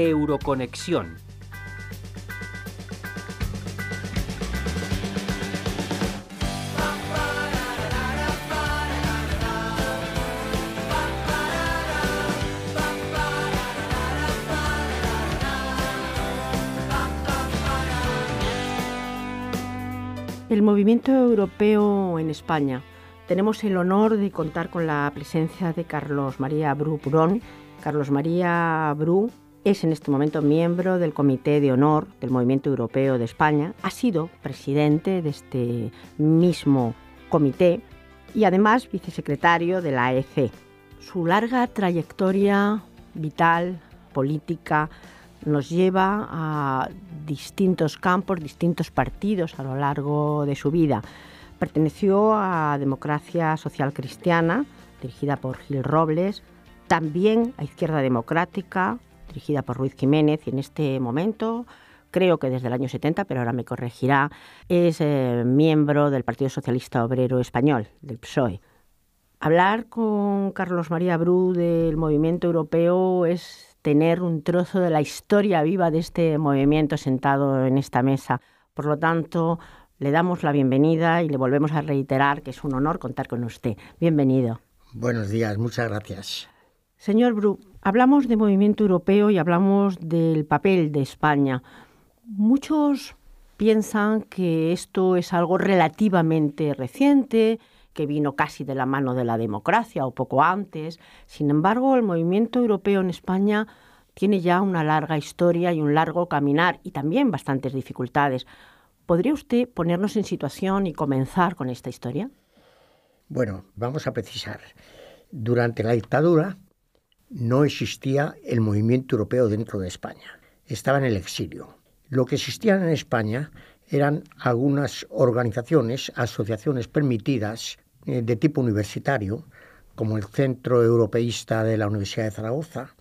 Euroconexión. El movimiento europeo en España. Tenemos el honor de contar con la presencia de Carlos María Bru Carlos María Bru es en este momento miembro del Comité de Honor del Movimiento Europeo de España, ha sido presidente de este mismo comité y además vicesecretario de la EC. Su larga trayectoria vital, política, nos lleva a distintos campos, distintos partidos a lo largo de su vida. Perteneció a Democracia Social Cristiana, dirigida por Gil Robles, también a Izquierda Democrática, dirigida por Ruiz Jiménez y en este momento creo que desde el año 70, pero ahora me corregirá, es eh, miembro del Partido Socialista Obrero Español, del PSOE. Hablar con Carlos María Bru del movimiento europeo es tener un trozo de la historia viva de este movimiento sentado en esta mesa. Por lo tanto, le damos la bienvenida y le volvemos a reiterar que es un honor contar con usted. Bienvenido. Buenos días, muchas gracias. Señor Bru, hablamos de movimiento europeo y hablamos del papel de España. Muchos piensan que esto es algo relativamente reciente, que vino casi de la mano de la democracia o poco antes. Sin embargo, el movimiento europeo en España tiene ya una larga historia y un largo caminar y también bastantes dificultades. ¿Podría usted ponernos en situación y comenzar con esta historia? Bueno, vamos a precisar. Durante la dictadura, no existía el movimiento europeo dentro de España, estaba en el exilio. Lo que existía en España eran algunas organizaciones, asociaciones permitidas eh, de tipo universitario, como el Centro Europeísta de la Universidad de Zaragoza,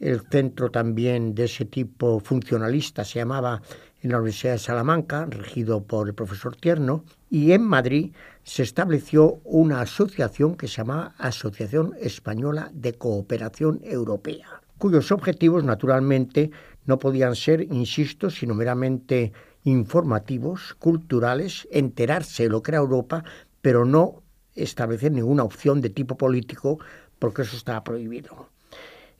el centro también de ese tipo funcionalista se llamaba en la Universidad de Salamanca, regido por el profesor Tierno, y en Madrid se estableció una asociación que se llamaba Asociación Española de Cooperación Europea, cuyos objetivos naturalmente no podían ser, insisto, sino meramente informativos, culturales, enterarse de lo que era Europa, pero no establecer ninguna opción de tipo político, porque eso estaba prohibido.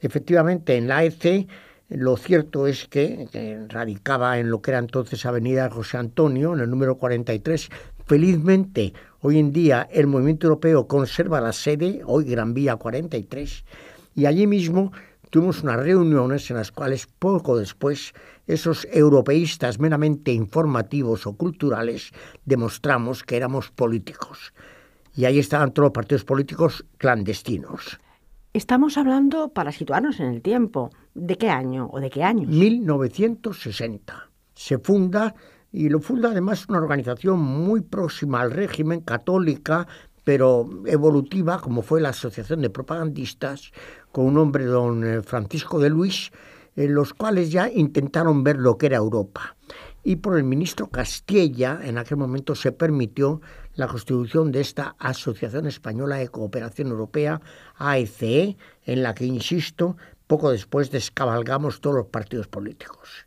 Efectivamente, en la EC lo cierto es que, radicaba en lo que era entonces Avenida José Antonio, en el número 43. Felizmente, hoy en día el movimiento europeo conserva la sede, hoy Gran Vía 43, y allí mismo tuvimos unas reuniones en las cuales poco después esos europeístas meramente informativos o culturales demostramos que éramos políticos. Y ahí estaban todos los partidos políticos clandestinos. Estamos hablando, para situarnos en el tiempo, ¿De qué año o de qué años? 1960. Se funda y lo funda además una organización muy próxima al régimen católica, pero evolutiva, como fue la Asociación de Propagandistas, con un hombre, don eh, Francisco de Luis, en los cuales ya intentaron ver lo que era Europa. Y por el ministro Castilla, en aquel momento se permitió la constitución de esta Asociación Española de Cooperación Europea, AECE, e, en la que, insisto, poco después descabalgamos todos los partidos políticos.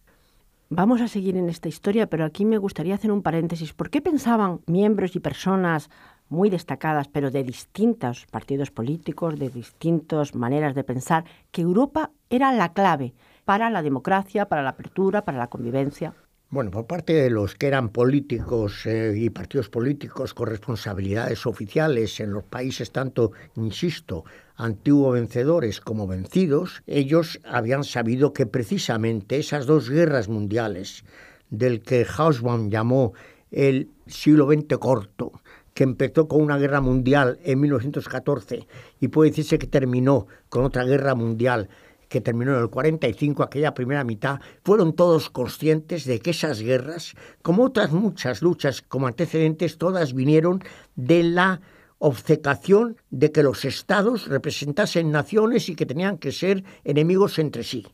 Vamos a seguir en esta historia, pero aquí me gustaría hacer un paréntesis. ¿Por qué pensaban miembros y personas muy destacadas, pero de distintos partidos políticos, de distintas maneras de pensar, que Europa era la clave para la democracia, para la apertura, para la convivencia? Bueno, por parte de los que eran políticos eh, y partidos políticos con responsabilidades oficiales en los países tanto, insisto, antiguos vencedores como vencidos, ellos habían sabido que precisamente esas dos guerras mundiales del que Hausmann llamó el siglo XX corto, que empezó con una guerra mundial en 1914 y puede decirse que terminó con otra guerra mundial que terminó en el 45, aquella primera mitad, fueron todos conscientes de que esas guerras, como otras muchas luchas como antecedentes, todas vinieron de la obcecación de que los estados representasen naciones y que tenían que ser enemigos entre sí.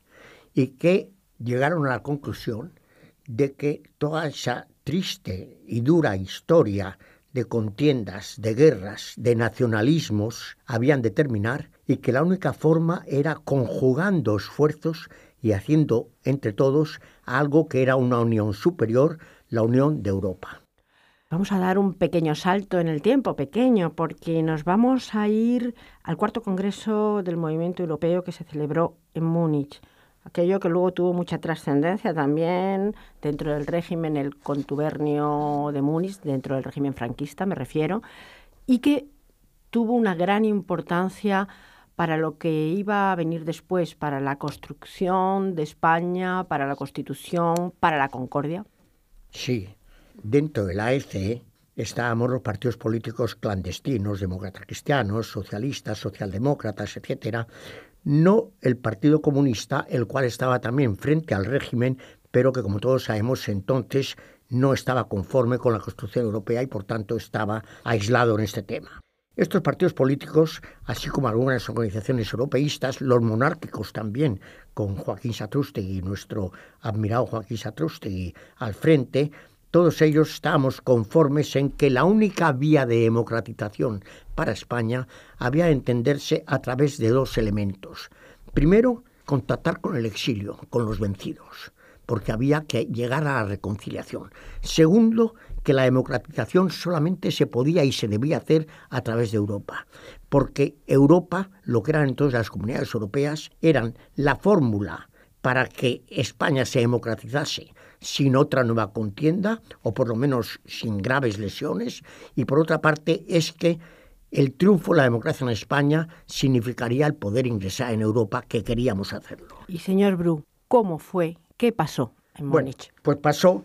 Y que llegaron a la conclusión de que toda esa triste y dura historia de contiendas, de guerras, de nacionalismos habían de terminar y que la única forma era conjugando esfuerzos y haciendo entre todos algo que era una unión superior, la unión de Europa. Vamos a dar un pequeño salto en el tiempo, pequeño, porque nos vamos a ir al cuarto Congreso del Movimiento Europeo que se celebró en Múnich. Aquello que luego tuvo mucha trascendencia también dentro del régimen, el contubernio de Múnich, dentro del régimen franquista me refiero, y que tuvo una gran importancia para lo que iba a venir después, para la construcción de España, para la Constitución, para la concordia? Sí, dentro del la e e estábamos los partidos políticos clandestinos, demócratas cristianos, socialistas, socialdemócratas, etcétera, no el Partido Comunista, el cual estaba también frente al régimen, pero que como todos sabemos entonces no estaba conforme con la Constitución Europea y por tanto estaba aislado en este tema. Estos partidos políticos, así como algunas organizaciones europeístas, los monárquicos también, con Joaquín y nuestro admirado Joaquín Satrústegui, al frente, todos ellos estábamos conformes en que la única vía de democratización para España había de entenderse a través de dos elementos. Primero, contactar con el exilio, con los vencidos, porque había que llegar a la reconciliación. Segundo, que la democratización solamente se podía y se debía hacer a través de Europa, porque Europa, lo que eran entonces las comunidades europeas, eran la fórmula para que España se democratizase sin otra nueva contienda, o por lo menos sin graves lesiones, y por otra parte es que el triunfo de la democracia en España significaría el poder ingresar en Europa que queríamos hacerlo. Y señor Bru, ¿cómo fue? ¿Qué pasó en Múnich? pues pasó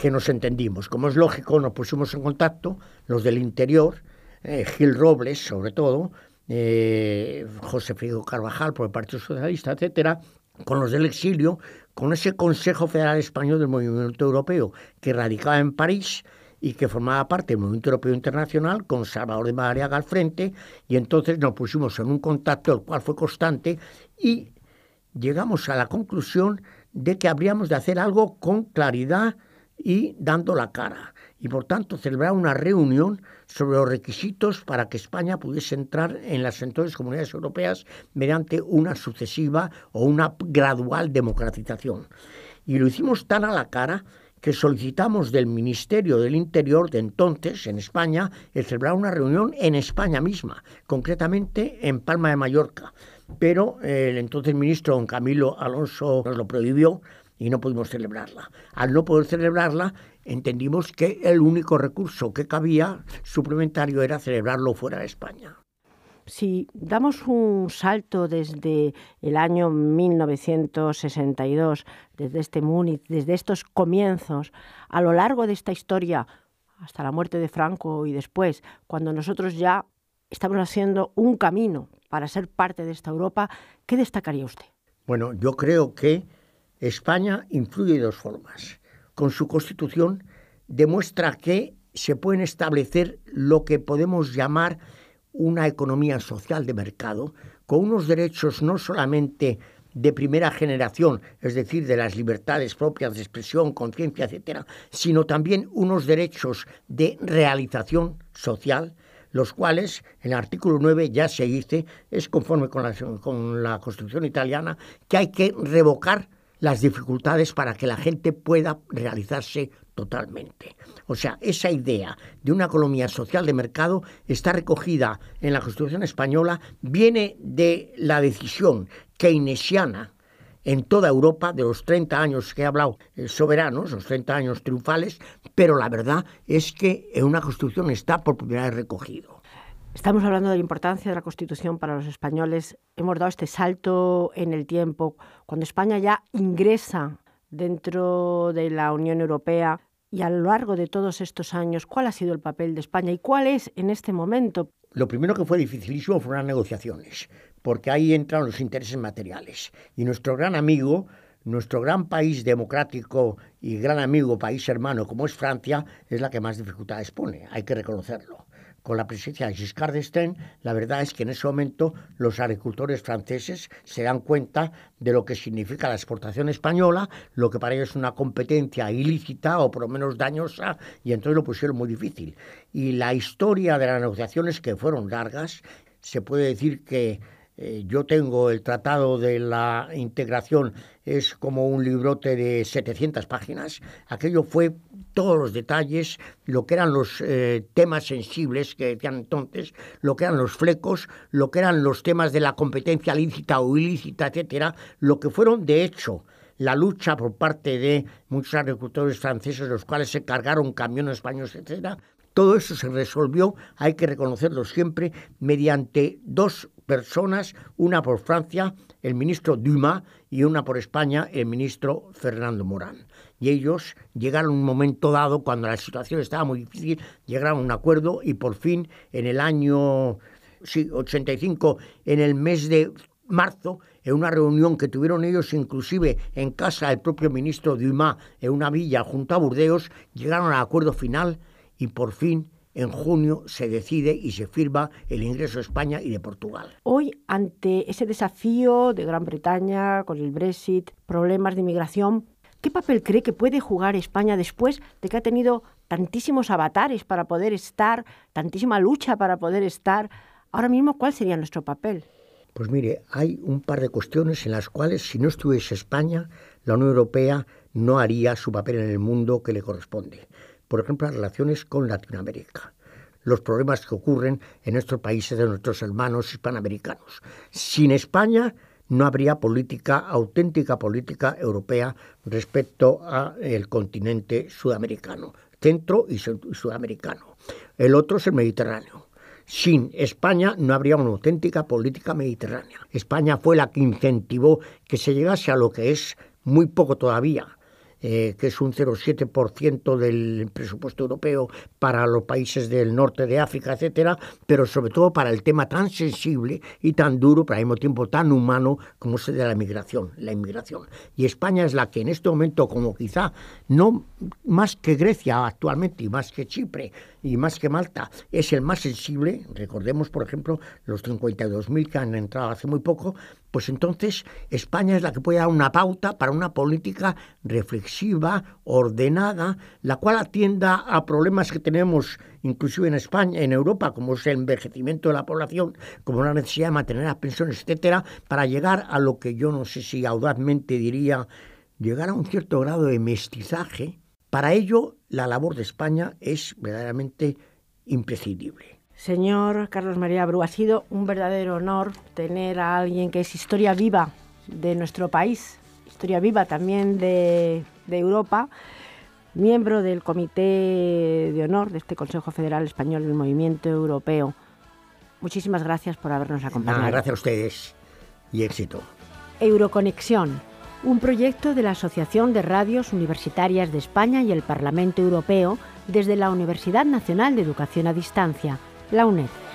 que nos entendimos. Como es lógico, nos pusimos en contacto, los del interior, eh, Gil Robles sobre todo, eh, José Frigo Carvajal por el Partido Socialista, etcétera, con los del exilio, con ese Consejo Federal Español del Movimiento Europeo, que radicaba en París y que formaba parte del Movimiento Europeo Internacional, con Salvador de Madariaga al frente, y entonces nos pusimos en un contacto, el cual fue constante, y llegamos a la conclusión de que habríamos de hacer algo con claridad, y dando la cara, y por tanto celebrar una reunión sobre los requisitos para que España pudiese entrar en las entonces comunidades europeas mediante una sucesiva o una gradual democratización. Y lo hicimos tan a la cara que solicitamos del Ministerio del Interior de entonces, en España, el celebrar una reunión en España misma, concretamente en Palma de Mallorca. Pero eh, el entonces ministro don Camilo Alonso nos lo prohibió y no pudimos celebrarla. Al no poder celebrarla, entendimos que el único recurso que cabía suplementario era celebrarlo fuera de España. Si damos un salto desde el año 1962, desde este Múnich, desde estos comienzos, a lo largo de esta historia, hasta la muerte de Franco y después, cuando nosotros ya estamos haciendo un camino para ser parte de esta Europa, ¿qué destacaría usted? Bueno, yo creo que España influye de dos formas. Con su constitución demuestra que se pueden establecer lo que podemos llamar una economía social de mercado, con unos derechos no solamente de primera generación, es decir, de las libertades propias de expresión, conciencia, etc., sino también unos derechos de realización social, los cuales en el artículo 9 ya se dice, es conforme con la Constitución italiana, que hay que revocar las dificultades para que la gente pueda realizarse totalmente. O sea, esa idea de una economía social de mercado está recogida en la Constitución española, viene de la decisión keynesiana en toda Europa de los 30 años que he hablado eh, soberanos, los 30 años triunfales, pero la verdad es que en una Constitución está por primera vez recogido. Estamos hablando de la importancia de la Constitución para los españoles. Hemos dado este salto en el tiempo. Cuando España ya ingresa dentro de la Unión Europea y a lo largo de todos estos años, ¿cuál ha sido el papel de España y cuál es en este momento? Lo primero que fue dificilísimo fueron las negociaciones, porque ahí entran los intereses materiales. Y nuestro gran amigo, nuestro gran país democrático y gran amigo, país hermano como es Francia, es la que más dificultades pone, hay que reconocerlo con la presencia de Giscard d'Estaing, la verdad es que en ese momento los agricultores franceses se dan cuenta de lo que significa la exportación española, lo que para ellos es una competencia ilícita o por lo menos dañosa, y entonces lo pusieron muy difícil. Y la historia de las negociaciones que fueron largas, se puede decir que eh, yo tengo el Tratado de la Integración, es como un librote de 700 páginas. Aquello fue todos los detalles, lo que eran los eh, temas sensibles que decían entonces, lo que eran los flecos, lo que eran los temas de la competencia lícita o ilícita, etcétera, lo que fueron de hecho la lucha por parte de muchos agricultores franceses, los cuales se cargaron camiones, españoles, etcétera, todo eso se resolvió, hay que reconocerlo siempre, mediante dos personas, una por Francia, el ministro Dumas, y una por España, el ministro Fernando Morán. Y ellos llegaron a un momento dado, cuando la situación estaba muy difícil, llegaron a un acuerdo y por fin en el año 85, en el mes de marzo, en una reunión que tuvieron ellos inclusive en casa del propio ministro Dumas, en una villa junto a Burdeos, llegaron al acuerdo final y por fin en junio se decide y se firma el ingreso de España y de Portugal. Hoy, ante ese desafío de Gran Bretaña con el Brexit, problemas de inmigración, ¿qué papel cree que puede jugar España después de que ha tenido tantísimos avatares para poder estar, tantísima lucha para poder estar? Ahora mismo, ¿cuál sería nuestro papel? Pues mire, hay un par de cuestiones en las cuales si no estuviese España, la Unión Europea no haría su papel en el mundo que le corresponde por ejemplo, las relaciones con Latinoamérica los problemas que ocurren en nuestros países de nuestros hermanos hispanoamericanos. Sin España no habría política, auténtica política europea respecto al continente sudamericano, centro y sudamericano. El otro es el Mediterráneo. Sin España no habría una auténtica política mediterránea. España fue la que incentivó que se llegase a lo que es muy poco todavía, eh, que es un 0,7% del presupuesto europeo para los países del norte de África, etcétera, pero sobre todo para el tema tan sensible y tan duro, pero al mismo tiempo tan humano como es el de la migración, la inmigración. Y España es la que en este momento, como quizá no más que Grecia actualmente y más que Chipre y más que Malta, es el más sensible. Recordemos, por ejemplo, los 52.000 que han entrado hace muy poco, pues entonces España es la que puede dar una pauta para una política reflexiva, ordenada, la cual atienda a problemas que tenemos inclusive en España, en Europa, como es el envejecimiento de la población, como la necesidad de mantener las pensiones, etcétera, para llegar a lo que yo no sé si audazmente diría, llegar a un cierto grado de mestizaje. Para ello, la labor de España es verdaderamente imprescindible. Señor Carlos María Bru, ha sido un verdadero honor tener a alguien que es historia viva de nuestro país, historia viva también de, Europa, miembro del Comité de Honor de este Consejo Federal Español del Movimiento Europeo. Muchísimas gracias por habernos acompañado. gracias a ustedes y éxito. Euroconexión, un proyecto de la Asociación de Radios Universitarias de España y el Parlamento Europeo desde la Universidad Nacional de Educación a Distancia la UNED.